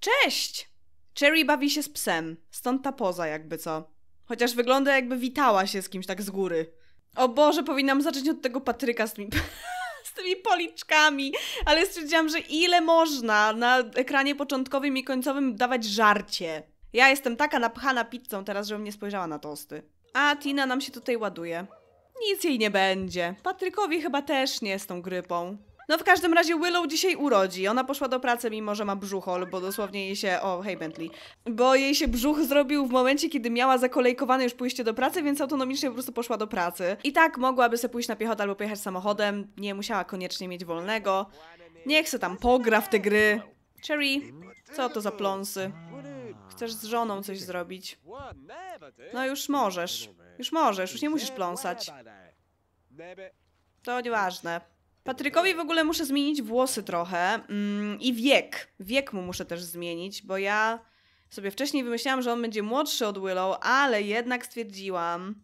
Cześć! Cherry bawi się z psem, stąd ta poza jakby co. Chociaż wygląda jakby witała się z kimś tak z góry. O Boże, powinnam zacząć od tego Patryka z tymi, z tymi policzkami, ale stwierdziłam, że ile można na ekranie początkowym i końcowym dawać żarcie. Ja jestem taka napchana pizzą teraz, żebym nie spojrzała na tosty. A Tina nam się tutaj ładuje. Nic jej nie będzie. Patrykowi chyba też nie z tą grypą. No w każdym razie Willow dzisiaj urodzi. Ona poszła do pracy, mimo że ma brzuchol, bo dosłownie jej się... O, hej Bentley. Bo jej się brzuch zrobił w momencie, kiedy miała zakolejkowane już pójście do pracy, więc autonomicznie po prostu poszła do pracy. I tak mogłaby sobie pójść na piechotę albo pojechać samochodem. Nie musiała koniecznie mieć wolnego. Niech se tam pogra w te gry. Cherry, co to za pląsy? Chcesz z żoną coś zrobić? No już możesz. Już możesz, już nie musisz pląsać. To nieważne. Patrykowi w ogóle muszę zmienić włosy trochę mm, i wiek. Wiek mu muszę też zmienić, bo ja sobie wcześniej wymyślałam, że on będzie młodszy od Willow, ale jednak stwierdziłam,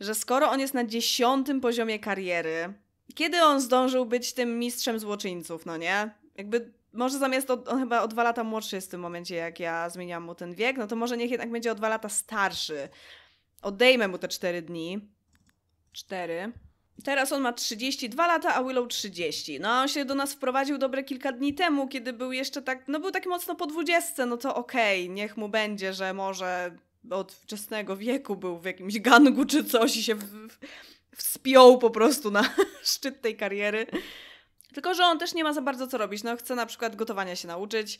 że skoro on jest na dziesiątym poziomie kariery, kiedy on zdążył być tym mistrzem złoczyńców, no nie? Jakby może zamiast, on chyba o dwa lata młodszy jest w tym momencie, jak ja zmieniam mu ten wiek, no to może niech jednak będzie o dwa lata starszy. Odejmę mu te cztery dni. Cztery. Teraz on ma 32 lata, a Willow 30. No, on się do nas wprowadził dobre kilka dni temu, kiedy był jeszcze tak, no był tak mocno po 20, no to okej, okay, niech mu będzie, że może od wczesnego wieku był w jakimś gangu czy coś i się w, w, wspiął po prostu na szczyt tej kariery. Tylko, że on też nie ma za bardzo co robić. No, chce na przykład gotowania się nauczyć,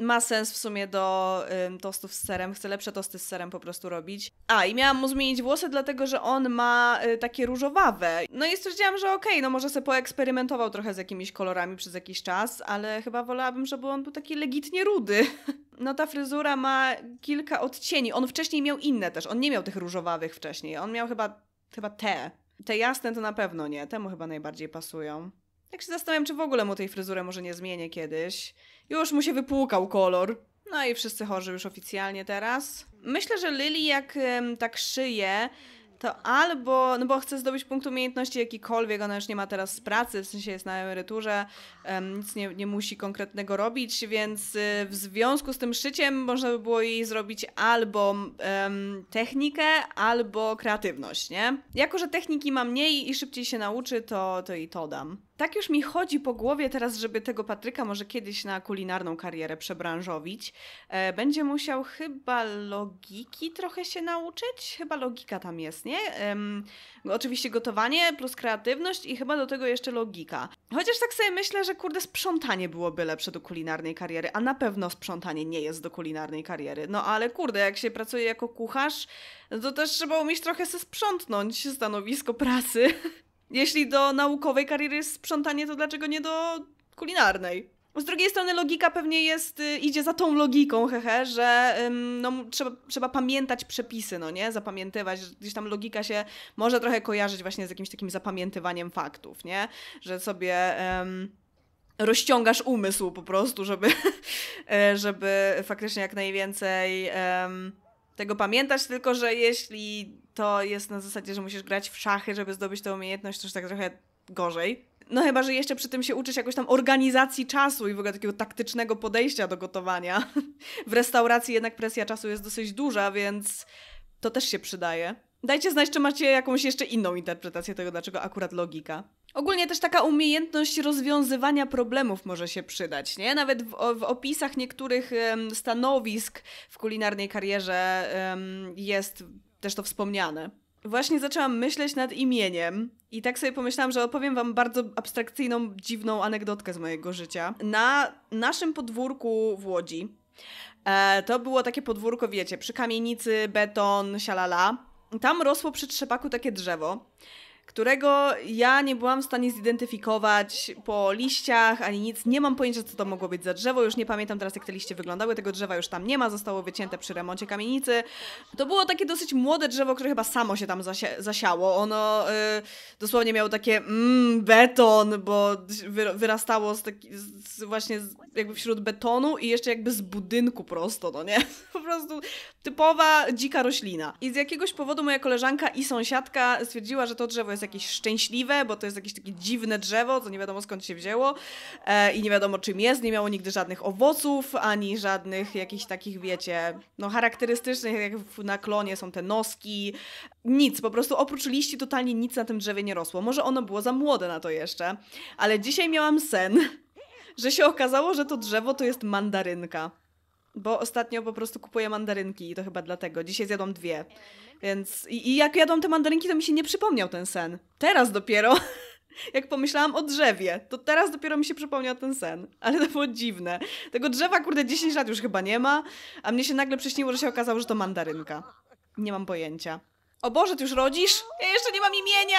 ma sens w sumie do tostów z serem. Chcę lepsze tosty z serem po prostu robić. A, i miałam mu zmienić włosy, dlatego że on ma y, takie różowawe. No i stwierdziłam, że okej, okay, no może sobie poeksperymentował trochę z jakimiś kolorami przez jakiś czas, ale chyba wolałabym, żeby on był taki legitnie rudy. No ta fryzura ma kilka odcieni. On wcześniej miał inne też. On nie miał tych różowawych wcześniej. On miał chyba, chyba te. Te jasne to na pewno nie. Temu chyba najbardziej pasują. Tak się zastanawiam, czy w ogóle mu tej fryzurę może nie zmienię kiedyś. Już mu się wypłukał kolor. No i wszyscy chorzy już oficjalnie teraz. Myślę, że Lily jak um, tak szyje, to albo, no bo chce zdobyć punkt umiejętności jakikolwiek, ona już nie ma teraz z pracy, w sensie jest na emeryturze, um, nic nie, nie musi konkretnego robić, więc y, w związku z tym szyciem można by było jej zrobić albo um, technikę, albo kreatywność, nie? Jako, że techniki ma mniej i szybciej się nauczy, to, to i to dam tak już mi chodzi po głowie teraz, żeby tego Patryka może kiedyś na kulinarną karierę przebranżowić. E, będzie musiał chyba logiki trochę się nauczyć. Chyba logika tam jest, nie? oczywiście gotowanie plus kreatywność i chyba do tego jeszcze logika. Chociaż tak sobie myślę, że kurde, sprzątanie byłoby lepsze do kulinarnej kariery, a na pewno sprzątanie nie jest do kulinarnej kariery. No ale kurde, jak się pracuje jako kucharz, no to też trzeba umieć trochę se sprzątnąć stanowisko pracy. Jeśli do naukowej kariery jest sprzątanie, to dlaczego nie do kulinarnej? Z drugiej strony logika pewnie jest, y, idzie za tą logiką, hehe, że no, trzeba, trzeba pamiętać przepisy, no nie? Zapamiętywać, gdzieś tam logika się może trochę kojarzyć właśnie z jakimś takim zapamiętywaniem faktów, nie? Że sobie... Um, rozciągasz umysł po prostu, żeby, e, żeby faktycznie jak najwięcej um, tego pamiętasz tylko, że jeśli to jest na zasadzie, że musisz grać w szachy, żeby zdobyć tę umiejętność, to już tak trochę gorzej. No chyba, że jeszcze przy tym się uczysz jakoś tam organizacji czasu i w ogóle takiego taktycznego podejścia do gotowania. W restauracji jednak presja czasu jest dosyć duża, więc to też się przydaje. Dajcie znać, czy macie jakąś jeszcze inną interpretację tego, dlaczego akurat logika. Ogólnie też taka umiejętność rozwiązywania problemów może się przydać, nie? Nawet w, w opisach niektórych um, stanowisk w kulinarnej karierze um, jest też to wspomniane. Właśnie zaczęłam myśleć nad imieniem i tak sobie pomyślałam, że opowiem wam bardzo abstrakcyjną, dziwną anegdotkę z mojego życia. Na naszym podwórku w Łodzi, e, to było takie podwórko, wiecie, przy kamienicy, beton, sialala, tam rosło przy trzepaku takie drzewo którego ja nie byłam w stanie zidentyfikować po liściach ani nic. Nie mam pojęcia, co to mogło być za drzewo. Już nie pamiętam teraz, jak te liście wyglądały. Tego drzewa już tam nie ma, zostało wycięte przy remoncie kamienicy. To było takie dosyć młode drzewo, które chyba samo się tam zasia zasiało. Ono y, dosłownie miało takie mm, beton, bo wy wyrastało z taki, z, właśnie z, jakby wśród betonu i jeszcze jakby z budynku prosto, no nie? Po prostu typowa dzika roślina. I z jakiegoś powodu moja koleżanka i sąsiadka stwierdziła, że to drzewo jest jest jakieś szczęśliwe, bo to jest jakieś takie dziwne drzewo, co nie wiadomo skąd się wzięło e, i nie wiadomo czym jest, nie miało nigdy żadnych owoców, ani żadnych jakichś takich, wiecie, no charakterystycznych, jak na klonie są te noski, nic, po prostu oprócz liści totalnie nic na tym drzewie nie rosło. Może ono było za młode na to jeszcze, ale dzisiaj miałam sen, że się okazało, że to drzewo to jest mandarynka. Bo ostatnio po prostu kupuję mandarynki i to chyba dlatego. Dzisiaj zjadłam dwie. Więc i, i jak jadłam te mandarynki, to mi się nie przypomniał ten sen. Teraz dopiero, jak pomyślałam o drzewie, to teraz dopiero mi się przypomniał ten sen. Ale to było dziwne. Tego drzewa, kurde, 10 lat już chyba nie ma, a mnie się nagle przyśniło, że się okazało, że to mandarynka. Nie mam pojęcia. O Boże, ty już rodzisz? Ja jeszcze nie mam imienia!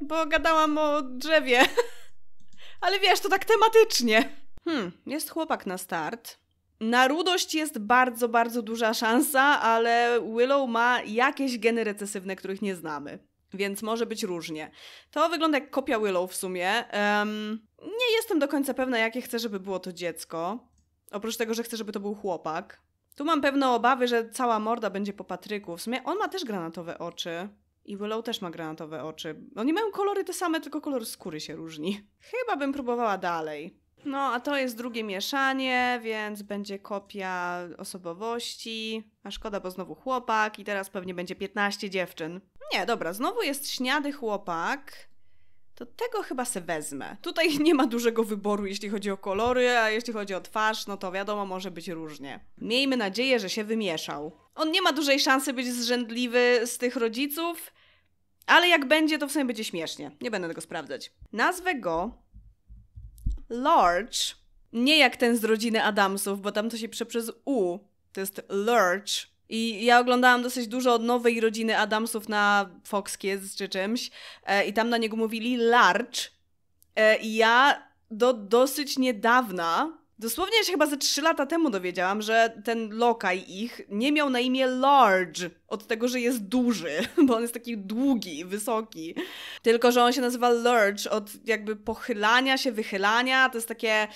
Bo gadałam o drzewie. Ale wiesz, to tak tematycznie. Hmm, jest chłopak na start. Na rudość jest bardzo, bardzo duża szansa, ale Willow ma jakieś geny recesywne, których nie znamy. Więc może być różnie. To wygląda jak kopia Willow w sumie. Um, nie jestem do końca pewna, jakie chcę, żeby było to dziecko. Oprócz tego, że chcę, żeby to był chłopak. Tu mam pewne obawy, że cała morda będzie po Patryku. W sumie on ma też granatowe oczy. I Willow też ma granatowe oczy. Oni mają kolory te same, tylko kolor skóry się różni. Chyba bym próbowała dalej. No, a to jest drugie mieszanie, więc będzie kopia osobowości. A szkoda, bo znowu chłopak i teraz pewnie będzie 15 dziewczyn. Nie, dobra, znowu jest śniady chłopak. To tego chyba se wezmę. Tutaj nie ma dużego wyboru, jeśli chodzi o kolory, a jeśli chodzi o twarz, no to wiadomo, może być różnie. Miejmy nadzieję, że się wymieszał. On nie ma dużej szansy być zrzędliwy z tych rodziców, ale jak będzie, to w sumie będzie śmiesznie. Nie będę tego sprawdzać. Nazwę go large, nie jak ten z rodziny Adamsów, bo tam to się pisze przez U, to jest lurch. I ja oglądałam dosyć dużo od nowej rodziny Adamsów na Fox Kids czy czymś e, i tam na niego mówili large. E, I ja do dosyć niedawna Dosłownie się chyba ze 3 lata temu dowiedziałam, że ten lokaj ich nie miał na imię Large od tego, że jest duży, bo on jest taki długi, wysoki. Tylko, że on się nazywa Lurch od jakby pochylania się, wychylania. To jest takie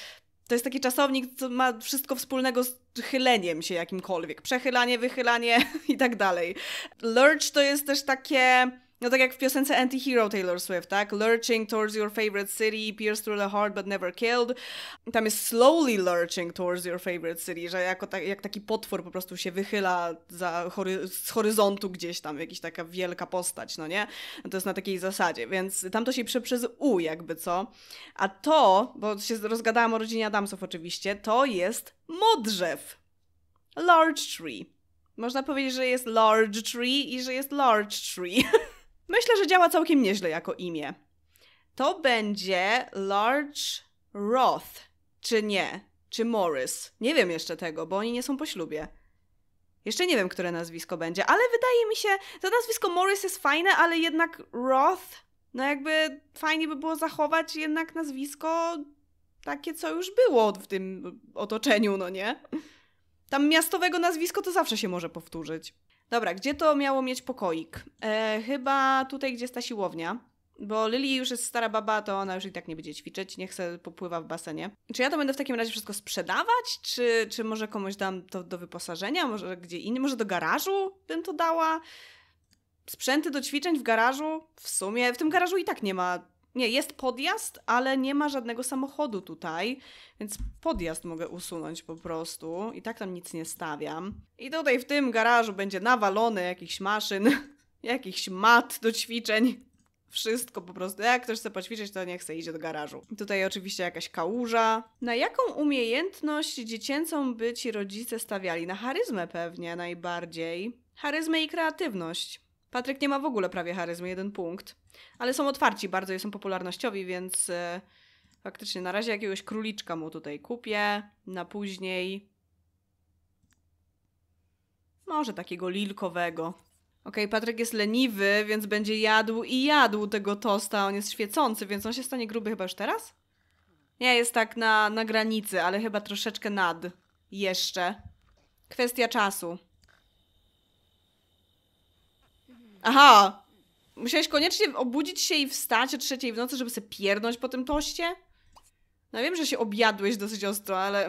to jest taki czasownik, co ma wszystko wspólnego z chyleniem się jakimkolwiek. Przechylanie, wychylanie i tak dalej. Lurch to jest też takie no tak jak w piosence Anti-Hero Taylor Swift, tak? Lurching towards your favorite city, pierce through the heart but never killed. Tam jest slowly lurching towards your favorite city, że jako ta, jak taki potwór po prostu się wychyla za hory z horyzontu gdzieś tam, jakaś taka wielka postać, no nie? No to jest na takiej zasadzie, więc tam to się pisze przez U jakby co. A to, bo się rozgadałam o rodzinie Adamsów oczywiście, to jest modrzew. Large tree. Można powiedzieć, że jest large tree i że jest large tree. Myślę, że działa całkiem nieźle jako imię. To będzie Large Roth, czy nie? Czy Morris? Nie wiem jeszcze tego, bo oni nie są po ślubie. Jeszcze nie wiem, które nazwisko będzie, ale wydaje mi się, to nazwisko Morris jest fajne, ale jednak Roth, no jakby fajnie by było zachować jednak nazwisko takie, co już było w tym otoczeniu, no nie? Tam miastowego nazwisko to zawsze się może powtórzyć. Dobra, gdzie to miało mieć pokoik? E, chyba tutaj, gdzie jest ta siłownia. Bo Lily już jest stara baba, to ona już i tak nie będzie ćwiczyć, nie chce popływa w basenie. Czy ja to będę w takim razie wszystko sprzedawać? Czy, czy może komuś dam to do wyposażenia? Może gdzie inny? Może do garażu bym to dała? Sprzęty do ćwiczeń w garażu? W sumie w tym garażu i tak nie ma nie, jest podjazd, ale nie ma żadnego samochodu tutaj, więc podjazd mogę usunąć po prostu. I tak tam nic nie stawiam. I tutaj w tym garażu będzie nawalone jakichś maszyn, jakichś mat do ćwiczeń. Wszystko po prostu. Jak ktoś chce poćwiczyć, to niech chce idzie do garażu. I tutaj oczywiście jakaś kałuża. Na jaką umiejętność dziecięcą by ci rodzice stawiali? Na charyzmę pewnie najbardziej. Charyzmę i kreatywność. Patryk nie ma w ogóle prawie charyzmy, jeden punkt. Ale są otwarci bardzo i są popularnościowi, więc e, faktycznie na razie jakiegoś króliczka mu tutaj kupię, na później. Może takiego lilkowego. Okej, okay, Patryk jest leniwy, więc będzie jadł i jadł tego tosta. On jest świecący, więc on się stanie gruby chyba już teraz? Nie, jest tak na, na granicy, ale chyba troszeczkę nad. Jeszcze. Kwestia czasu. Aha! Musiałeś koniecznie obudzić się i wstać o trzeciej w nocy, żeby se pierdnąć po tym toście? No wiem, że się objadłeś dosyć ostro, ale...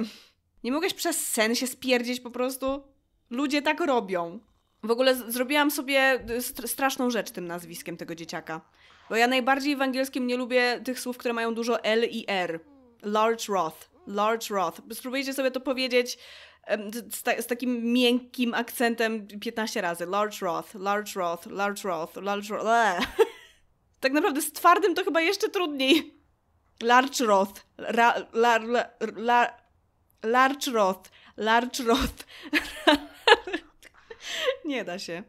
Nie mogłeś przez sen się spierdzieć po prostu? Ludzie tak robią. W ogóle zrobiłam sobie y, straszną rzecz tym nazwiskiem tego dzieciaka. Bo ja najbardziej w angielskim nie lubię tych słów, które mają dużo L i R. Large Roth. Large Roth. Spróbujcie sobie to powiedzieć z, ta, z, takim miękkim akcentem 15 razy. Large Roth, Large Roth, Large Roth, Large Roth. tak naprawdę z twardym to chyba jeszcze trudniej. Large Roth, ra, lar, Large Roth, Large Roth. nie da się.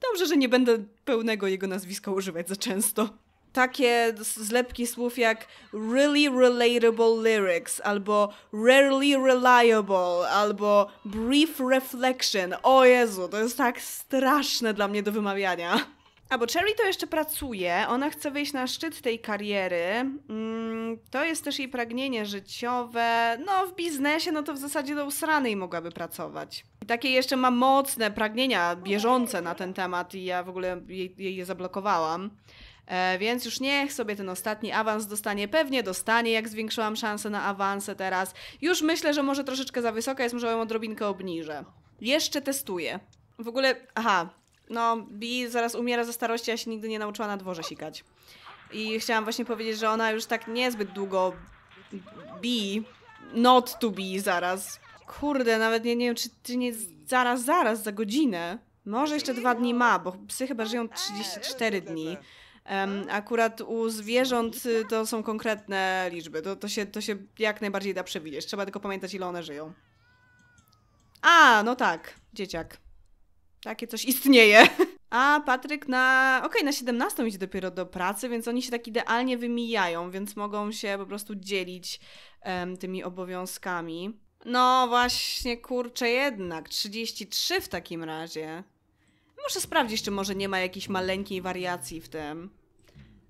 Dobrze, że nie będę pełnego jego nazwiska używać za często takie zlepki słów jak really relatable lyrics, albo rarely reliable, albo brief reflection. O Jezu, to jest tak straszne dla mnie do wymawiania. A bo Cherry to jeszcze pracuje, ona chce wyjść na szczyt tej kariery. Mm, to jest też jej pragnienie życiowe. No, w biznesie, no to w zasadzie do usranej mogłaby pracować. I takie jeszcze ma mocne pragnienia bieżące na ten temat i ja w ogóle jej, jej je zablokowałam. E, więc już niech sobie ten ostatni awans dostanie. Pewnie dostanie, jak zwiększyłam szansę na awanse teraz. Już myślę, że może troszeczkę za wysoka jest, może ją odrobinkę obniżę. Jeszcze testuję. W ogóle, aha, no, Bi zaraz umiera ze starości, a się nigdy nie nauczyła na dworze sikać. I chciałam właśnie powiedzieć, że ona już tak niezbyt długo Bi, not to be zaraz. Kurde, nawet nie, nie wiem, czy czy nie zaraz, zaraz, za godzinę. Może jeszcze dwa dni ma, bo psy chyba żyją 34 dni. Akurat u zwierząt y, to są konkretne liczby. To, to, się, to się jak najbardziej da przewidzieć. Trzeba tylko pamiętać, ile one żyją. A, no tak, dzieciak. Takie coś istnieje. A Patryk na. Okej, okay, na 17 idzie dopiero do pracy, więc oni się tak idealnie wymijają, więc mogą się po prostu dzielić um, tymi obowiązkami. No właśnie, kurczę, jednak 33 w takim razie. Muszę sprawdzić, czy może nie ma jakiejś maleńkiej wariacji w tym.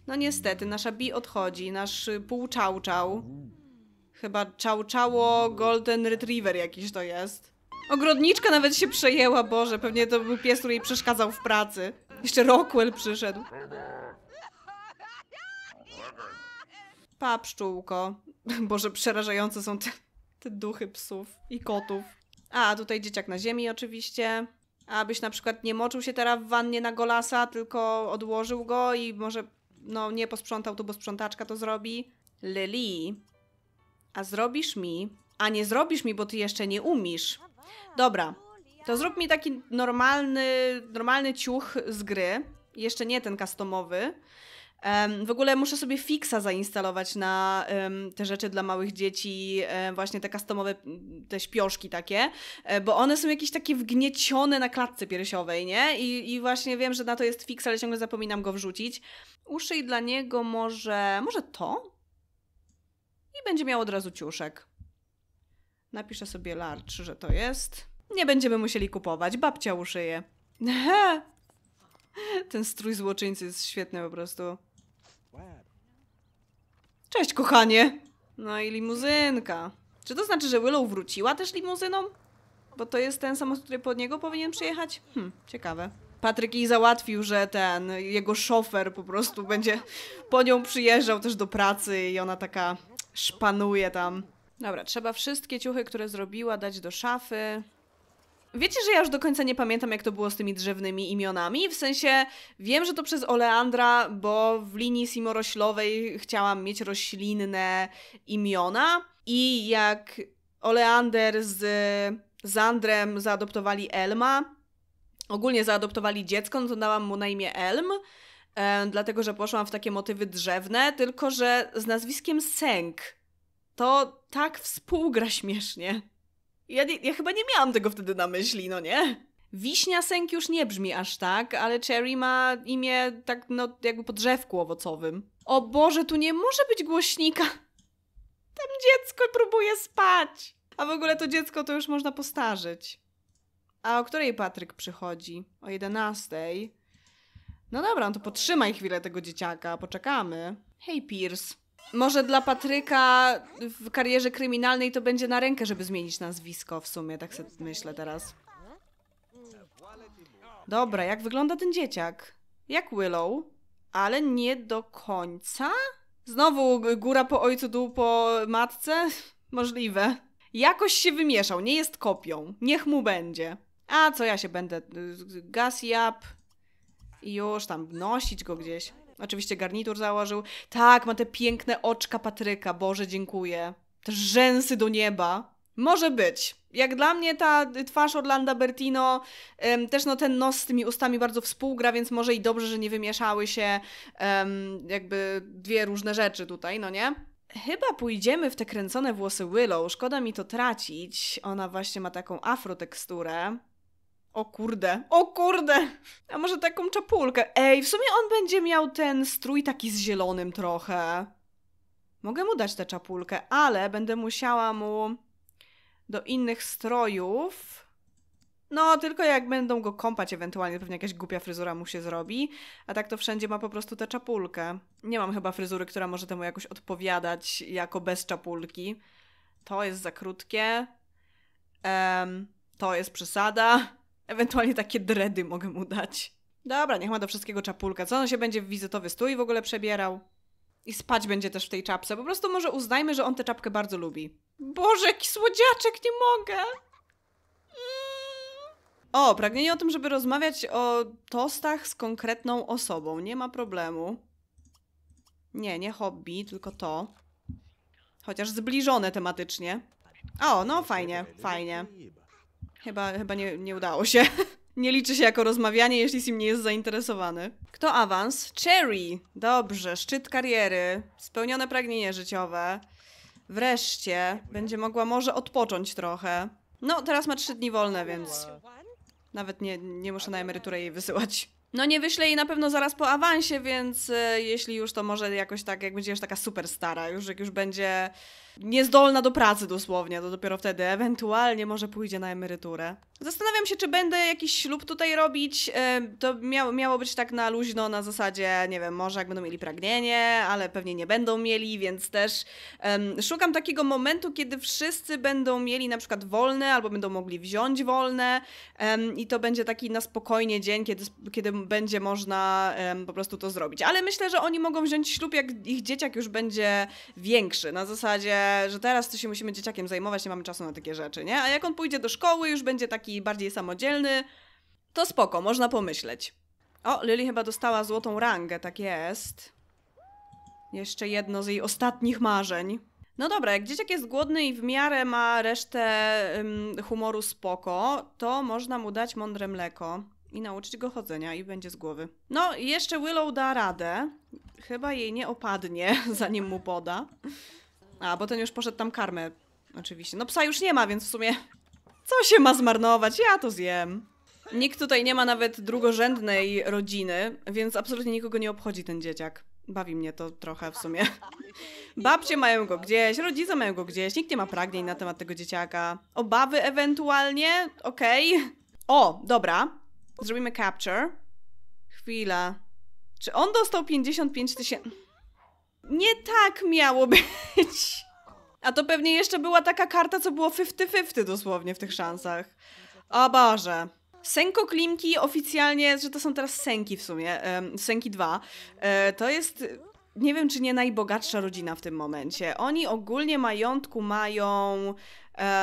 No niestety, nasza Bi odchodzi, nasz y, pół czał. Chyba czałczało golden retriever jakiś to jest. Ogrodniczka nawet się przejęła, Boże, pewnie to był pies, który jej przeszkadzał w pracy. Jeszcze Rockwell przyszedł. Pa, pszczółko. Boże, przerażające są te, te duchy psów i kotów. A, tutaj dzieciak na ziemi oczywiście abyś na przykład nie moczył się teraz w wannie na golasa, tylko odłożył go i może no nie posprzątał to, bo sprzątaczka to zrobi. Lili, a zrobisz mi, a nie zrobisz mi, bo ty jeszcze nie umisz. Dobra, to zrób mi taki normalny, normalny ciuch z gry, jeszcze nie ten customowy, w ogóle muszę sobie fixa zainstalować na um, te rzeczy dla małych dzieci, um, właśnie te customowe, te śpioszki takie, e, bo one są jakieś takie wgniecione na klatce piersiowej, nie? I, i właśnie wiem, że na to jest fix, ale ciągle zapominam go wrzucić. Uszyj dla niego może, może to? I będzie miał od razu ciuszek. Napiszę sobie larcz, że to jest. Nie będziemy musieli kupować, babcia uszyje. Ten strój złoczyńcy jest świetny po prostu. Cześć, kochanie! No i limuzynka. Czy to znaczy, że Willow wróciła też limuzyną? Bo to jest ten samochód, który pod niego powinien przyjechać? Hm, ciekawe. Patryk jej załatwił, że ten jego szofer po prostu będzie po nią przyjeżdżał też do pracy i ona taka szpanuje tam. Dobra, trzeba wszystkie ciuchy, które zrobiła, dać do szafy wiecie, że ja już do końca nie pamiętam, jak to było z tymi drzewnymi imionami. W sensie wiem, że to przez Oleandra, bo w linii simoroślowej chciałam mieć roślinne imiona. I jak Oleander z Zandrem zaadoptowali Elma, ogólnie zaadoptowali dziecko, no to dałam mu na imię Elm dlatego że poszłam w takie motywy drzewne, tylko że z nazwiskiem Sęk. To tak współgra śmiesznie. Ja, nie, ja chyba nie miałam tego wtedy na myśli, no nie? Wiśnia sęk już nie brzmi aż tak, ale cherry ma imię tak, no, jakby po drzewku owocowym. O Boże, tu nie może być głośnika. Tam dziecko próbuje spać. A w ogóle to dziecko to już można postarzyć. A o której Patryk przychodzi? O 11. No dobra, no to potrzymaj chwilę tego dzieciaka, poczekamy. Hej, Pierce może dla Patryka w karierze kryminalnej to będzie na rękę, żeby zmienić nazwisko w sumie, tak sobie myślę teraz. Dobra, jak wygląda ten dzieciak? Jak Willow, ale nie do końca? Znowu góra po ojcu, dół po matce? Możliwe. Jakoś się wymieszał, nie jest kopią. Niech mu będzie. A co ja się będę... Y, Gas jab. I już tam nosić go gdzieś. Oczywiście garnitur założył. Tak, ma te piękne oczka Patryka. Boże, dziękuję. Te rzęsy do nieba. Może być. Jak dla mnie ta twarz Orlando Bertino, um, też no ten nos z tymi ustami bardzo współgra, więc może i dobrze, że nie wymieszały się um, jakby dwie różne rzeczy tutaj, no nie? Chyba pójdziemy w te kręcone włosy Willow, szkoda mi to tracić. Ona właśnie ma taką afroteksturę. O kurde, o kurde! A może taką czapulkę? Ej, w sumie on będzie miał ten strój taki z zielonym trochę. Mogę mu dać tę czapulkę, ale będę musiała mu do innych strojów. No, tylko jak będą go kąpać ewentualnie, pewnie jakaś głupia fryzura mu się zrobi, a tak to wszędzie ma po prostu tę czapulkę. Nie mam chyba fryzury, która może temu jakoś odpowiadać jako bez czapulki. To jest za krótkie. Um, to jest przesada. Ewentualnie takie dredy mogę mu dać. Dobra, niech ma do wszystkiego czapulkę. Co on się będzie w wizytowy stój w ogóle przebierał? I spać będzie też w tej czapce. Po prostu może uznajmy, że on tę czapkę bardzo lubi. Boże, jaki słodziaczek, nie mogę! Mm. O, pragnienie o tym, żeby rozmawiać o tostach z konkretną osobą. Nie ma problemu. Nie, nie hobby, tylko to. Chociaż zbliżone tematycznie. O, no fajnie, fajnie. Chyba, chyba nie, nie udało się. Nie liczy się jako rozmawianie, jeśli Sim nie jest zainteresowany. Kto awans? Cherry. Dobrze, szczyt kariery, spełnione pragnienie życiowe. Wreszcie będzie mogła może odpocząć trochę. No, teraz ma trzy dni wolne, więc nawet nie, nie muszę na emeryturę jej wysyłać. No nie wyślę jej na pewno zaraz po awansie, więc e, jeśli już to może jakoś tak, jak będzie już taka super stara, już jak już będzie niezdolna do pracy dosłownie, to dopiero wtedy ewentualnie może pójdzie na emeryturę. Zastanawiam się, czy będę jakiś ślub tutaj robić. E, to miało, miało być tak na luźno, na zasadzie, nie wiem, może jak będą mieli pragnienie, ale pewnie nie będą mieli, więc też um, szukam takiego momentu, kiedy wszyscy będą mieli na przykład wolne albo będą mogli wziąć wolne um, i to będzie taki na spokojnie dzień, kiedy, kiedy będzie można um, po prostu to zrobić. Ale myślę, że oni mogą wziąć ślub, jak ich dzieciak już będzie większy, na zasadzie, że teraz to się musimy dzieciakiem zajmować, nie mamy czasu na takie rzeczy, nie? A jak on pójdzie do szkoły, już będzie tak taki bardziej samodzielny, to spoko, można pomyśleć. O, Lily chyba dostała złotą rangę, tak jest. Jeszcze jedno z jej ostatnich marzeń. No dobra, jak dzieciak jest głodny i w miarę ma resztę humoru spoko, to można mu dać mądre mleko i nauczyć go chodzenia i będzie z głowy. No, jeszcze Willow da radę. Chyba jej nie opadnie, zanim mu poda. A, bo ten już poszedł tam karmę, oczywiście. No psa już nie ma, więc w sumie co się ma zmarnować? Ja to zjem. Nikt tutaj nie ma nawet drugorzędnej rodziny, więc absolutnie nikogo nie obchodzi ten dzieciak. Bawi mnie to trochę w sumie. Babcie mają go gdzieś, rodzice mają go gdzieś, nikt nie ma pragnień na temat tego dzieciaka. Obawy ewentualnie? Okej. Okay. O, dobra. Zrobimy capture. Chwila. Czy on dostał 55 tysięcy? Nie tak miało być. A to pewnie jeszcze była taka karta, co było 50-50 dosłownie w tych szansach. O Boże. Senko Klimki oficjalnie, że to są teraz Senki w sumie, Senki 2, e, to jest, nie wiem czy nie najbogatsza rodzina w tym momencie. Oni ogólnie majątku mają,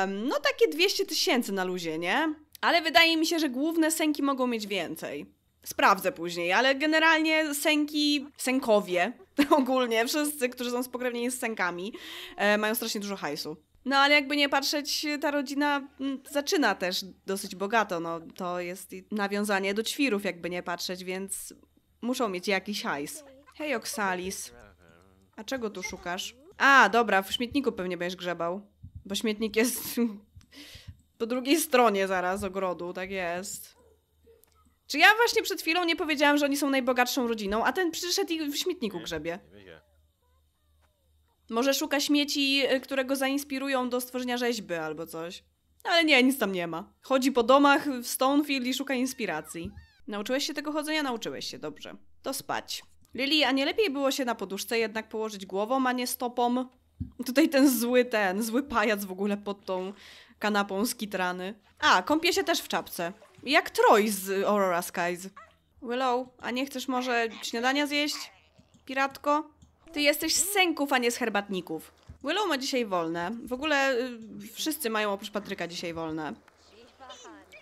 no takie 200 tysięcy na luzie, nie? Ale wydaje mi się, że główne Senki mogą mieć więcej. Sprawdzę później, ale generalnie sęki, sękowie ogólnie, wszyscy, którzy są spokrewnieni z sękami, e, mają strasznie dużo hajsu. No ale jakby nie patrzeć, ta rodzina mm, zaczyna też dosyć bogato, no to jest nawiązanie do ćwirów, jakby nie patrzeć, więc muszą mieć jakiś hajs. Hej Oksalis, a czego tu szukasz? A, dobra, w śmietniku pewnie będziesz grzebał, bo śmietnik jest po drugiej stronie zaraz ogrodu, tak jest. Czy ja właśnie przed chwilą nie powiedziałam, że oni są najbogatszą rodziną, a ten przyszedł i w śmietniku grzebie? Może szuka śmieci, y, które go zainspirują do stworzenia rzeźby albo coś. Ale nie, nic tam nie ma. Chodzi po domach w Stonefield i szuka inspiracji. Nauczyłeś się tego chodzenia? Nauczyłeś się, dobrze. To spać. Lili, a nie lepiej było się na poduszce jednak położyć głową, a nie stopą? Tutaj ten zły ten, zły pajac w ogóle pod tą kanapą z kitrany. A, kąpie się też w czapce. Jak Troy z Aurora Skies. Willow, a nie chcesz może śniadania zjeść? Piratko? Ty jesteś z sęków, a nie z herbatników. Willow ma dzisiaj wolne. W ogóle y, wszyscy mają oprócz Patryka dzisiaj wolne.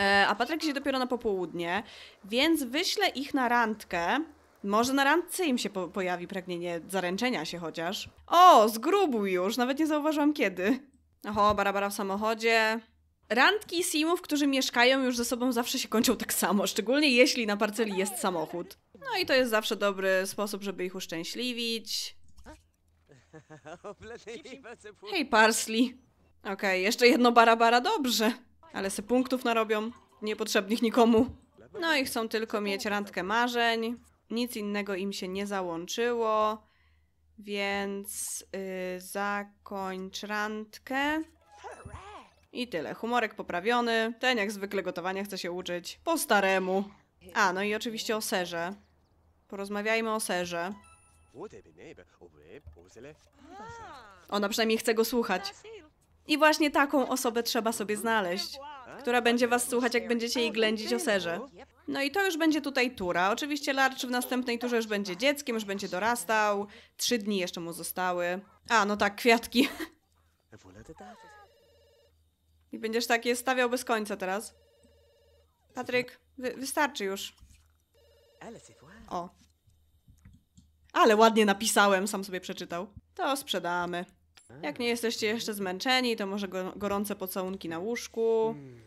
E, a Patryk się dopiero na popołudnie, więc wyślę ich na randkę. Może na randce im się po pojawi pragnienie zaręczenia się chociaż. O, zgrubuj już, nawet nie zauważyłam kiedy. Oho, Barabara w samochodzie randki simów, którzy mieszkają już ze sobą, zawsze się kończą tak samo, szczególnie jeśli na parceli jest samochód. No i to jest zawsze dobry sposób, żeby ich uszczęśliwić. Hej, Parsley. Okej, okay, jeszcze jedno barabara, bara, dobrze. Ale se punktów narobią, niepotrzebnych nikomu. No i chcą tylko mieć randkę marzeń. Nic innego im się nie załączyło. Więc yy, zakończ randkę. I tyle. Humorek poprawiony. Ten jak zwykle gotowania chce się uczyć. Po staremu. A, no i oczywiście o serze. Porozmawiajmy o serze. Ona przynajmniej chce go słuchać. I właśnie taką osobę trzeba sobie znaleźć, która będzie was słuchać, jak będziecie jej ględzić o serze. No i to już będzie tutaj tura. Oczywiście Larch w następnej turze już będzie dzieckiem, już będzie dorastał. Trzy dni jeszcze mu zostały. A, no tak, kwiatki. I będziesz takie stawiał bez końca teraz. Patryk, wy wystarczy już. O. Ale ładnie napisałem, sam sobie przeczytał. To sprzedamy. Jak nie jesteście jeszcze zmęczeni, to może go gorące pocałunki na łóżku. Pan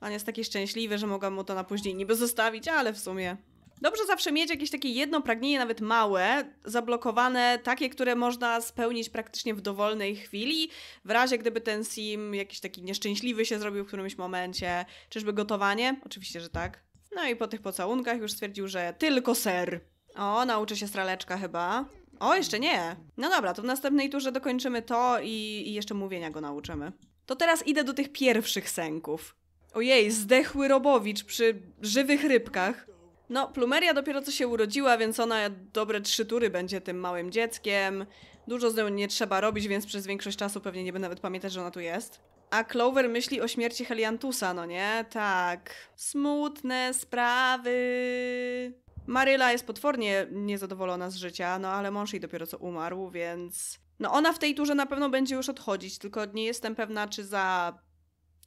hmm. jest taki szczęśliwy, że mogłam mu to na później niby zostawić, ale w sumie Dobrze zawsze mieć jakieś takie jedno pragnienie, nawet małe, zablokowane, takie, które można spełnić praktycznie w dowolnej chwili. W razie, gdyby ten sim jakiś taki nieszczęśliwy się zrobił w którymś momencie. Czyżby gotowanie? Oczywiście, że tak. No i po tych pocałunkach już stwierdził, że tylko ser. O, nauczy się straleczka chyba. O, jeszcze nie. No dobra, to w następnej turze dokończymy to i, i jeszcze mówienia go nauczymy. To teraz idę do tych pierwszych sęków. Ojej, zdechły Robowicz przy żywych rybkach. No, plumeria dopiero co się urodziła, więc ona dobre trzy tury będzie tym małym dzieckiem. Dużo z nią nie trzeba robić, więc przez większość czasu pewnie nie będę nawet pamiętać, że ona tu jest. A Clover myśli o śmierci Heliantusa, no nie? Tak. Smutne sprawy. Maryla jest potwornie niezadowolona z życia, no ale mąż jej dopiero co umarł, więc. No ona w tej turze na pewno będzie już odchodzić, tylko nie jestem pewna, czy za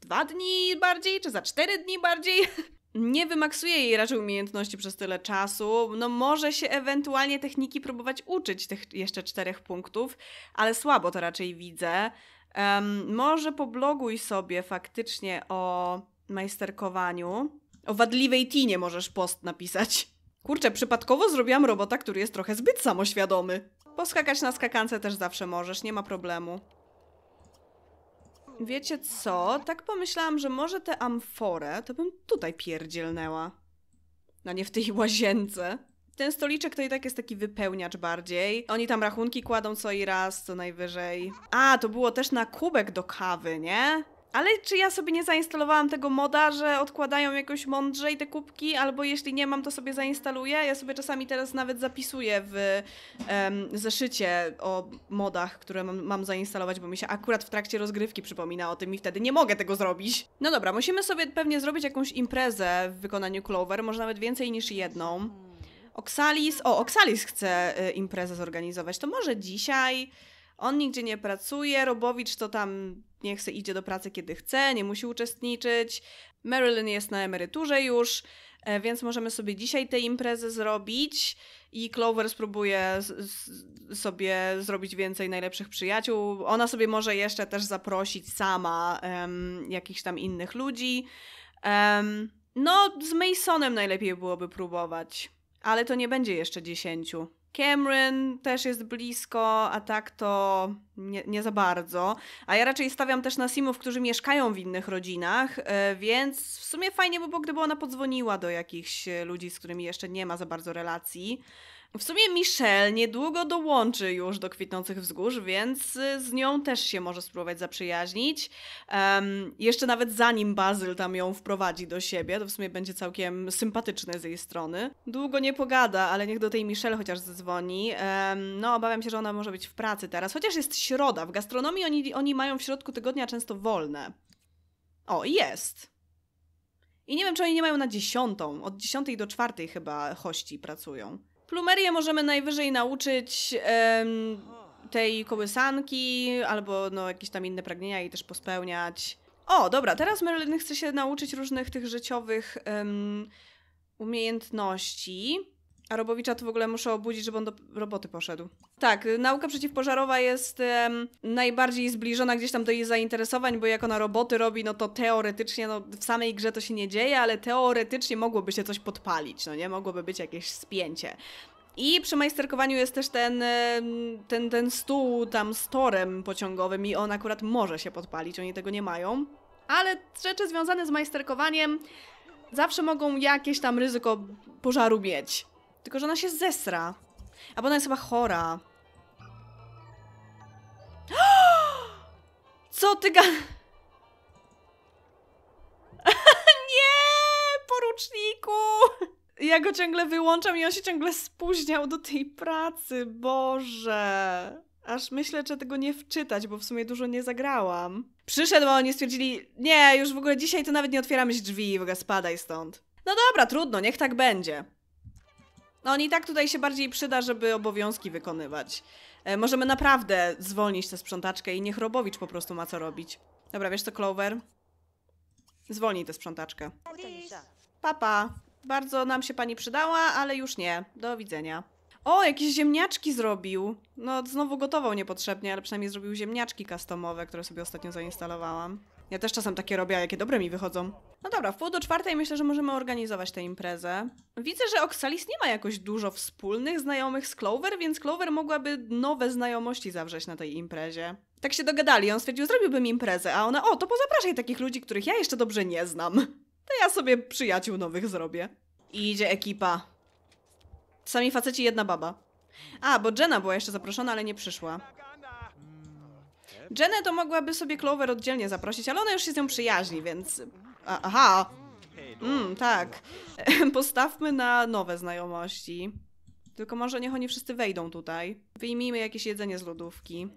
dwa dni bardziej, czy za cztery dni bardziej. nie wymaksuje jej raczej umiejętności przez tyle czasu. No może się ewentualnie techniki próbować uczyć tych jeszcze czterech punktów, ale słabo to raczej widzę. Um, może pobloguj sobie faktycznie o majsterkowaniu. O wadliwej tinie możesz post napisać. Kurczę, przypadkowo zrobiłam robota, który jest trochę zbyt samoświadomy. Poskakać na skakance też zawsze możesz, nie ma problemu. Wiecie co? Tak pomyślałam, że może tę amforę to bym tutaj pierdzielnęła. No nie w tej łazience. Ten stoliczek to i tak jest taki wypełniacz bardziej. Oni tam rachunki kładą co i raz, co najwyżej. A, to było też na kubek do kawy, nie? Ale czy ja sobie nie zainstalowałam tego moda, że odkładają jakoś mądrzej te kubki, albo jeśli nie mam, to sobie zainstaluję? Ja sobie czasami teraz nawet zapisuję w em, zeszycie o modach, które mam, mam zainstalować, bo mi się akurat w trakcie rozgrywki przypomina o tym i wtedy nie mogę tego zrobić. No dobra, musimy sobie pewnie zrobić jakąś imprezę w wykonaniu Clover, może nawet więcej niż jedną. Hmm. Oksalis, o, Oksalis chce y, imprezę zorganizować, to może dzisiaj on nigdzie nie pracuje, Robowicz to tam nie chce idzie do pracy kiedy chce, nie musi uczestniczyć. Marilyn jest na emeryturze już, e, więc możemy sobie dzisiaj tę imprezę zrobić i Clover spróbuje z, z, sobie zrobić więcej najlepszych przyjaciół. Ona sobie może jeszcze też zaprosić sama um, jakichś tam innych ludzi. Um, no, z Masonem najlepiej byłoby próbować, ale to nie będzie jeszcze dziesięciu. Cameron też jest blisko, a tak to nie, nie, za bardzo. A ja raczej stawiam też na Simów, którzy mieszkają w innych rodzinach, e, więc w sumie fajnie by było, gdyby ona podzwoniła do jakichś ludzi, z którymi jeszcze nie ma za bardzo relacji. W sumie Michelle niedługo dołączy już do kwitnących wzgórz, więc y, z nią też się może spróbować zaprzyjaźnić. Um, jeszcze nawet zanim Bazyl tam ją wprowadzi do siebie, to w sumie będzie całkiem sympatyczne z jej strony. Długo nie pogada, ale niech do tej Michelle chociaż zadzwoni. Um, no, obawiam się, że ona może być w pracy teraz, chociaż jest środa. W gastronomii oni, oni mają w środku tygodnia często wolne. O, jest. I nie wiem, czy oni nie mają na dziesiątą. Od dziesiątej do czwartej chyba hości pracują. Plumerię możemy najwyżej nauczyć em, tej kołysanki albo no, jakieś tam inne pragnienia i też pospełniać. O, dobra, teraz Merlin chce się nauczyć różnych tych życiowych em, umiejętności. A Robowicza to w ogóle muszę obudzić, żeby on do roboty poszedł. Tak, y, nauka przeciwpożarowa jest najbardziej zbliżona gdzieś tam do jej zainteresowań, bo jak ona roboty robi, no to teoretycznie, no w samej grze to się nie dzieje, ale teoretycznie mogłoby się coś podpalić, no nie? Mogłoby być jakieś spięcie. I przy majsterkowaniu jest też ten, ten, ten stół tam z torem pociągowym i on akurat może się podpalić, oni tego nie mają. Ale rzeczy związane z majsterkowaniem zawsze mogą jakieś tam ryzyko pożaru mieć. Tylko, że ona się zesra. A ona jest chyba chora. Co ty ga... Nie! Poruczniku! Ja go ciągle wyłączam i on się ciągle spóźniał do tej pracy. Boże! Aż myślę, że tego nie wczytać, bo w sumie dużo nie zagrałam. Przyszedł, a oni stwierdzili, nie, już w ogóle dzisiaj to nawet nie otwieramy drzwi, w ogóle spadaj stąd. No dobra, trudno, niech tak będzie on no i tak tutaj się bardziej przyda, żeby obowiązki wykonywać. E, możemy naprawdę zwolnić tę sprzątaczkę i niech Robowicz po prostu ma co robić. Dobra, wiesz co, Clover? Zwolnij tę sprzątaczkę. Papa, bardzo nam się pani przydała, ale już nie. Do widzenia. O, jakieś ziemniaczki zrobił. No, znowu gotował niepotrzebnie, ale przynajmniej zrobił ziemniaczki customowe, które sobie ostatnio zainstalowałam. Ja też czasem takie robię, a jakie dobre mi wychodzą. No dobra, w pół do czwartej myślę, że możemy organizować tę imprezę. Widzę, że Oxalis nie ma jakoś dużo wspólnych znajomych z Clover, więc Clover mogłaby nowe znajomości zawrzeć na tej imprezie. Tak się dogadali, on stwierdził, zrobiłbym imprezę, a ona, o, to pozapraszaj takich ludzi, których ja jeszcze dobrze nie znam. To ja sobie przyjaciół nowych zrobię. I idzie ekipa. Sami faceci, jedna baba. A, bo Jenna była jeszcze zaproszona, ale nie przyszła. Jenę to mogłaby sobie Clover oddzielnie zaprosić, ale ona już się z nią przyjaźni, więc... aha! Mm, tak. Postawmy na nowe znajomości. Tylko może niech oni wszyscy wejdą tutaj. Wyjmijmy jakieś jedzenie z lodówki.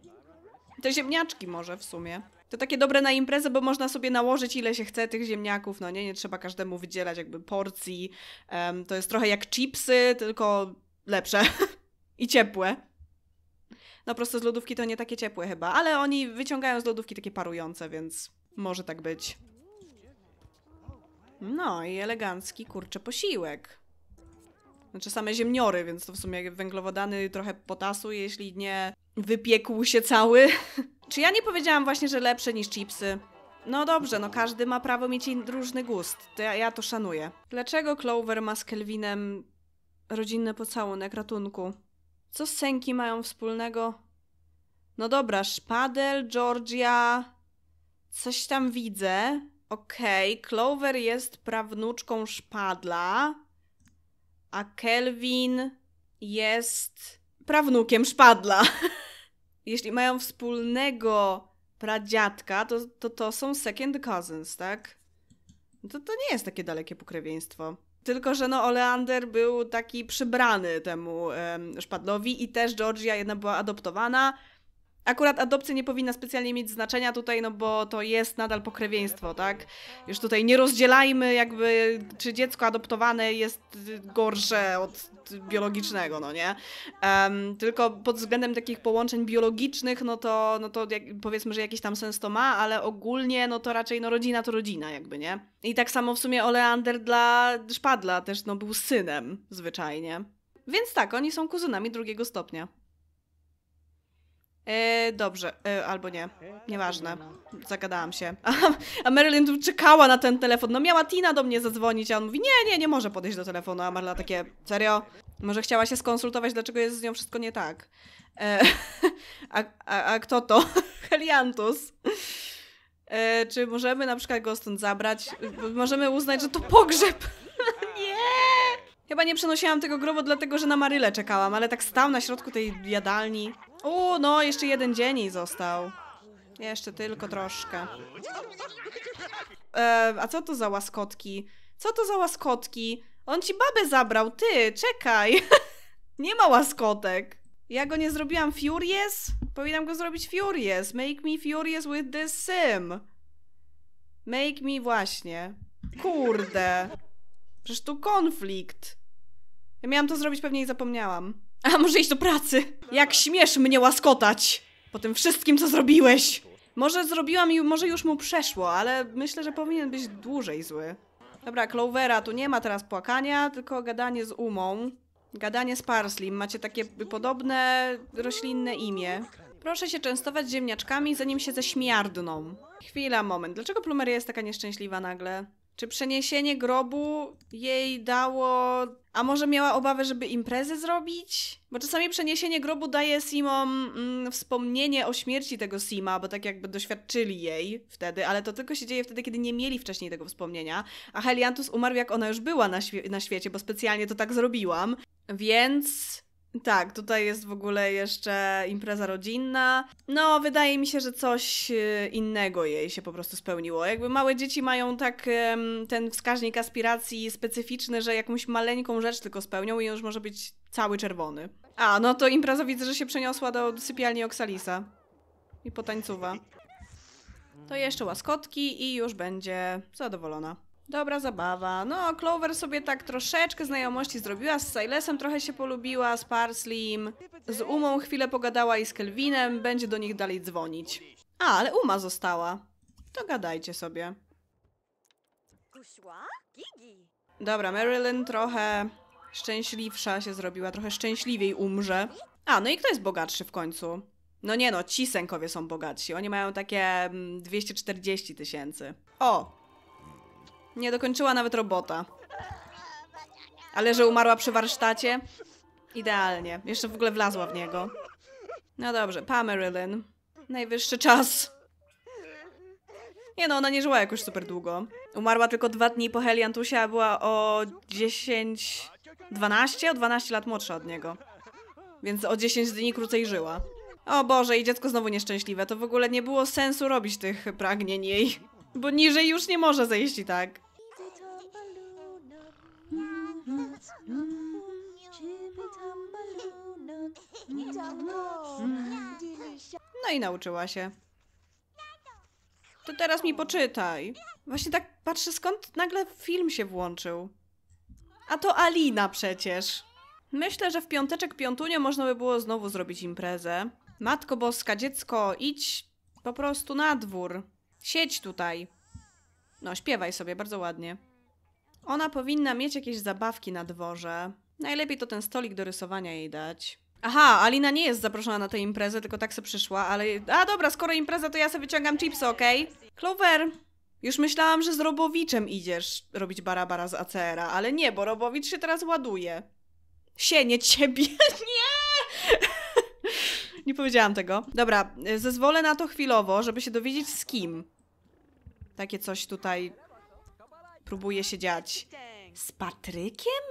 Te ziemniaczki może w sumie. To takie dobre na imprezę, bo można sobie nałożyć ile się chce tych ziemniaków, no nie, nie trzeba każdemu wydzielać jakby porcji. Um, to jest trochę jak chipsy, tylko lepsze i ciepłe. No prosto z lodówki to nie takie ciepłe chyba, ale oni wyciągają z lodówki takie parujące, więc może tak być. No i elegancki, kurczę, posiłek. Znaczy same ziemniory, więc to w sumie węglowodany, trochę potasu, jeśli nie wypiekł się cały. Czy ja nie powiedziałam właśnie, że lepsze niż chipsy? No dobrze, no każdy ma prawo mieć różny gust. To ja, ja to szanuję. Dlaczego Clover ma z Kelvinem rodzinny pocałunek ratunku? Co sęki mają wspólnego? No dobra, szpadel, Georgia. Coś tam widzę. Okej, okay. Clover jest prawnuczką szpadla, a Kelvin jest prawnukiem szpadla. Jeśli mają wspólnego pradziadka, to, to to są second cousins, tak? To, to nie jest takie dalekie pokrewieństwo. Tylko, że no Oleander był taki przybrany temu um, szpadlowi i też Georgia jedna była adoptowana, Akurat adopcja nie powinna specjalnie mieć znaczenia tutaj, no bo to jest nadal pokrewieństwo, tak? Już tutaj nie rozdzielajmy jakby, czy dziecko adoptowane jest gorsze od biologicznego, no nie? Um, tylko pod względem takich połączeń biologicznych, no to, no to jak, powiedzmy, że jakiś tam sens to ma, ale ogólnie, no to raczej, no rodzina to rodzina jakby, nie? I tak samo w sumie Oleander dla Szpadla też, no był synem zwyczajnie. Więc tak, oni są kuzynami drugiego stopnia. E, dobrze, e, albo nie. Nieważne. Zagadałam się. A, a Marilyn tu czekała na ten telefon. No miała Tina do mnie zadzwonić, a on mówi, nie, nie, nie może podejść do telefonu. A Marla takie, serio? Może chciała się skonsultować, dlaczego jest z nią wszystko nie tak. E, a, a, a, kto to? Heliantus. E, czy możemy na przykład go stąd zabrać? Możemy uznać, że to pogrzeb. nie! Chyba nie przenosiłam tego grobu dlatego, że na Marylę czekałam, ale tak stał na środku tej jadalni. U, no, jeszcze jeden dzień i został. Jeszcze tylko troszkę. E, a co to za łaskotki? Co to za łaskotki? On ci babę zabrał, ty, czekaj. nie ma łaskotek. Ja go nie zrobiłam furious? Powinnam go zrobić furious. Make me furious with this sim. Make me właśnie. Kurde. Przecież tu konflikt. Ja miałam to zrobić, pewnie i zapomniałam. A może iść do pracy? Jak śmiesz mnie łaskotać? Po tym wszystkim, co zrobiłeś! Może zrobiłam i może już mu przeszło, ale myślę, że powinien być dłużej zły. Dobra, Clovera, tu nie ma teraz płakania, tylko gadanie z umą. Gadanie z Parslim. Macie takie podobne roślinne imię. Proszę się częstować ziemniaczkami, zanim się ześmiardną. Chwila, moment. Dlaczego Plumeria jest taka nieszczęśliwa nagle? Czy przeniesienie grobu jej dało. A może miała obawę, żeby imprezę zrobić? Bo czasami przeniesienie grobu daje Simom mm, wspomnienie o śmierci tego Sima, bo tak jakby doświadczyli jej wtedy, ale to tylko się dzieje wtedy, kiedy nie mieli wcześniej tego wspomnienia. A Heliantus umarł, jak ona już była na, świe na świecie, bo specjalnie to tak zrobiłam. Więc tak, tutaj jest w ogóle jeszcze impreza rodzinna. No, wydaje mi się, że coś y, innego jej się po prostu spełniło. Jakby małe dzieci mają tak ten wskaźnik aspiracji specyficzny, że jakąś maleńką rzecz tylko spełnią i już może być cały czerwony. A, no to impreza widzę, że się przeniosła do sypialni Oksalisa. I potańcuwa. To jeszcze łaskotki i już będzie zadowolona. Dobra zabawa. No, Clover sobie tak troszeczkę znajomości zrobiła, z Silasem trochę się polubiła, z Parslim, z Umą chwilę pogadała i z Kelvinem, będzie do nich dalej dzwonić. A, ale Uma została. To gadajcie sobie. Dobra, Marilyn trochę szczęśliwsza się zrobiła, trochę szczęśliwiej umrze. A, no i kto jest bogatszy w końcu? No nie no, ci sękowie są bogatsi, oni mają takie 240 mm, tysięcy. O, nie dokończyła nawet robota. Ale że umarła przy warsztacie? Idealnie. Jeszcze w ogóle wlazła w niego. No dobrze, Pamerylyn. Najwyższy czas. Nie no, ona nie żyła jakoś super długo. Umarła tylko dwa dni po Heliantusie, a była o 10... 12? O 12 lat młodsza od niego. Więc o 10 dni krócej żyła. O Boże, i dziecko znowu nieszczęśliwe. To w ogóle nie było sensu robić tych pragnień jej. Bo niżej już nie może zejść i tak. Mm, no i nauczyła się. To teraz mi poczytaj. Właśnie tak patrzę, skąd nagle film się włączył. A to Alina przecież. Myślę, że w piąteczek piątunio można by było znowu zrobić imprezę. Matko Boska, dziecko, idź po prostu na dwór. Siedź tutaj. No, śpiewaj sobie bardzo ładnie. Ona powinna mieć jakieś zabawki na dworze. Najlepiej to ten stolik do rysowania jej dać. Aha, Alina nie jest zaproszona na tę imprezę, tylko tak se przyszła, ale... A dobra, skoro impreza, to ja sobie wyciągam chipsy, okej? Okay? Clover, już myślałam, że z Robowiczem idziesz robić barabara z ACR-a, ale nie, bo Robowicz się teraz ładuje. Sienie ciebie, nie! nie powiedziałam tego. Dobra, e, zezwolę na to chwilowo, żeby się dowiedzieć z kim. Takie coś tutaj próbuje się dziać. Z Patrykiem?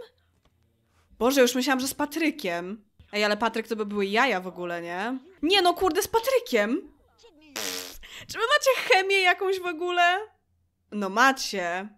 Boże, już myślałam, że z Patrykiem. Ej, ale Patryk to by były jaja w ogóle, nie? Nie no, kurde, z Patrykiem! Pff, czy wy macie chemię jakąś w ogóle? No macie.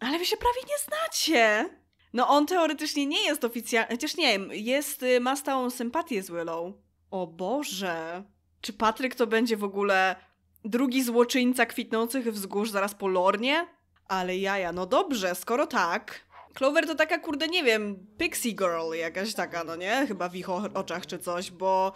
Ale wy się prawie nie znacie! No on teoretycznie nie jest oficjalny, chociaż nie wiem, jest, y, ma stałą sympatię z Willow. O Boże! Czy Patryk to będzie w ogóle drugi złoczyńca kwitnących wzgórz zaraz po Lornie? Ale jaja, no dobrze, skoro tak. Clover to taka, kurde, nie wiem, pixie girl jakaś taka, no nie? Chyba w ich oczach czy coś, bo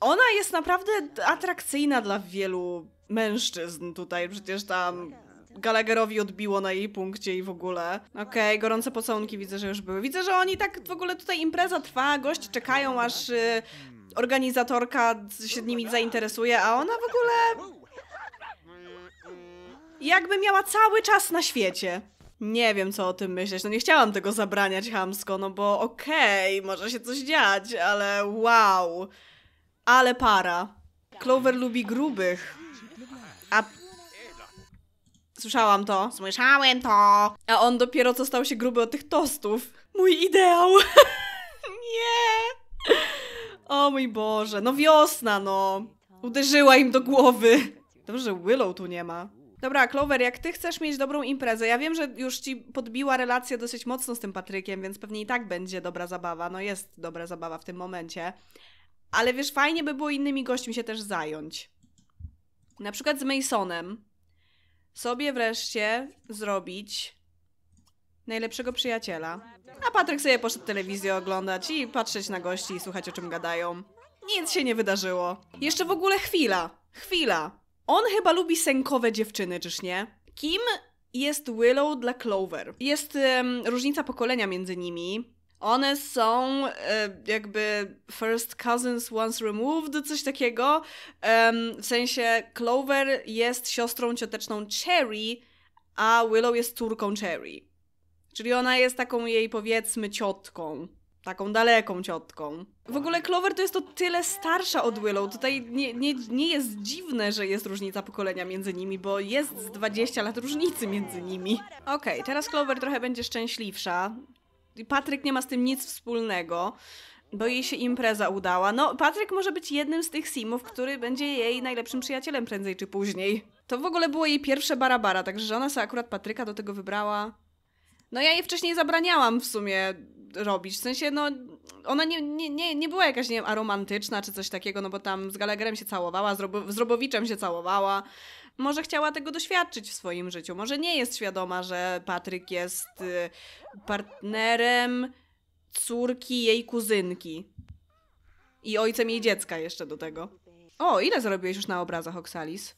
ona jest naprawdę atrakcyjna dla wielu mężczyzn tutaj. Przecież tam Gallagherowi odbiło na jej punkcie i w ogóle. Okej, okay, gorące pocałunki widzę, że już były. Widzę, że oni tak w ogóle tutaj impreza trwa, goście czekają aż y, organizatorka się nimi zainteresuje, a ona w ogóle jakby miała cały czas na świecie. Nie wiem, co o tym myśleć. No nie chciałam tego zabraniać hamsko, no bo okej, okay, może się coś dziać, ale wow. Ale para. Clover lubi grubych. A... Słyszałam to. Słyszałem to. A on dopiero co stał się gruby od tych tostów. Mój ideał. nie. O mój Boże. No wiosna, no. Uderzyła im do głowy. Dobrze, Willow tu nie ma. Dobra, Clover, jak ty chcesz mieć dobrą imprezę, ja wiem, że już ci podbiła relacja dosyć mocno z tym Patrykiem, więc pewnie i tak będzie dobra zabawa. No jest dobra zabawa w tym momencie. Ale wiesz, fajnie by było innymi gośćmi się też zająć. Na przykład z Masonem sobie wreszcie zrobić najlepszego przyjaciela. A Patryk sobie poszedł telewizję oglądać i patrzeć na gości i słuchać o czym gadają. Nic się nie wydarzyło. Jeszcze w ogóle chwila. Chwila. On chyba lubi sękowe dziewczyny, czyż nie? Kim jest Willow dla Clover? Jest um, różnica pokolenia między nimi. One są e, jakby first cousins once removed, coś takiego. w sensie Clover jest siostrą cioteczną Cherry, a Willow jest córką Cherry. Czyli ona jest taką jej powiedzmy ciotką taką daleką ciotką. W ogóle Clover to jest o tyle starsza od Willow. Tutaj nie, nie, nie jest dziwne, że jest różnica pokolenia między nimi, bo jest z 20 lat różnicy między nimi. Okej, okay, teraz Clover trochę będzie szczęśliwsza. Patryk nie ma z tym nic wspólnego, bo jej się impreza udała. No, Patryk może być jednym z tych Simów, który będzie jej najlepszym przyjacielem prędzej czy później. To w ogóle było jej pierwsze barabara, także że ona sobie akurat Patryka do tego wybrała. No ja jej wcześniej zabraniałam w sumie robić. W sensie, no, ona nie, nie, nie, nie była jakaś, nie wiem, aromantyczna czy coś takiego, no bo tam z Gallagherem się całowała, z, Robo, z Robowiczem się całowała. Może chciała tego doświadczyć w swoim życiu. Może nie jest świadoma, że Patryk jest y, partnerem córki jej kuzynki. I ojcem jej dziecka jeszcze do tego. O, ile zarobiłeś już na obrazach, Oksalis?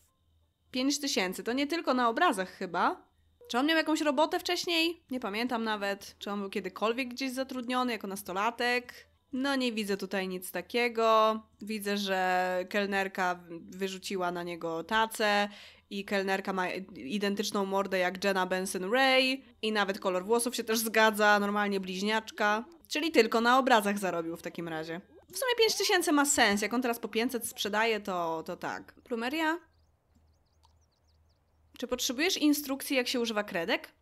5 tysięcy. To nie tylko na obrazach chyba, czy on miał jakąś robotę wcześniej? Nie pamiętam nawet. Czy on był kiedykolwiek gdzieś zatrudniony jako nastolatek? No nie widzę tutaj nic takiego. Widzę, że kelnerka wyrzuciła na niego tacę i kelnerka ma identyczną mordę jak Jenna Benson Ray i nawet kolor włosów się też zgadza, normalnie bliźniaczka. Czyli tylko na obrazach zarobił w takim razie. W sumie 5000 ma sens, jak on teraz po 500 sprzedaje, to, to tak. Plumeria? Czy potrzebujesz instrukcji, jak się używa kredek?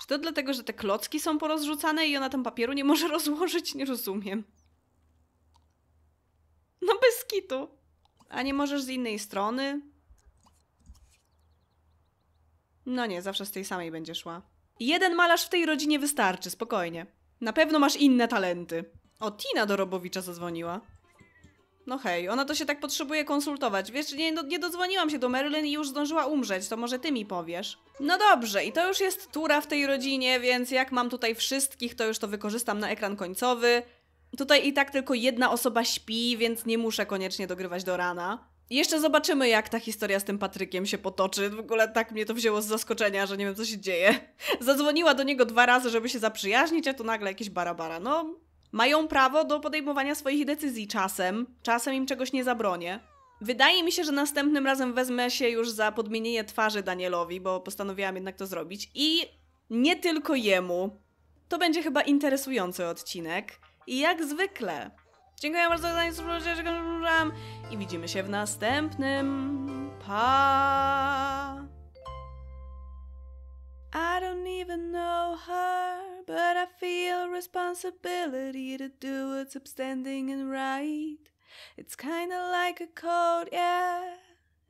Czy to dlatego, że te klocki są porozrzucane i ona tam papieru nie może rozłożyć? Nie rozumiem. No bez kitu. A nie możesz z innej strony? No nie, zawsze z tej samej będzie szła. Jeden malarz w tej rodzinie wystarczy, spokojnie. Na pewno masz inne talenty. O, Tina do Robowicza zadzwoniła. No hej, ona to się tak potrzebuje konsultować. Wiesz, nie, nie dodzwoniłam się do Marilyn i już zdążyła umrzeć, to może ty mi powiesz. No dobrze, i to już jest tura w tej rodzinie, więc jak mam tutaj wszystkich, to już to wykorzystam na ekran końcowy. Tutaj i tak tylko jedna osoba śpi, więc nie muszę koniecznie dogrywać do rana. Jeszcze zobaczymy, jak ta historia z tym Patrykiem się potoczy. W ogóle tak mnie to wzięło z zaskoczenia, że nie wiem, co się dzieje. Zadzwoniła do niego dwa razy, żeby się zaprzyjaźnić, a tu nagle jakieś barabara. No, mają prawo do podejmowania swoich decyzji czasem, czasem im czegoś nie zabronię. Wydaje mi się, że następnym razem wezmę się już za podmienienie twarzy Danielowi, bo postanowiłam jednak to zrobić. I nie tylko jemu. To będzie chyba interesujący odcinek. I jak zwykle, dziękuję bardzo za że słuchanie i widzimy się w następnym. Pa! I don't even know her. but I feel responsibility to do what's upstanding and right. It's kinda like a code, yeah.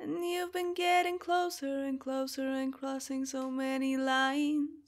And you've been getting closer and closer and crossing so many lines.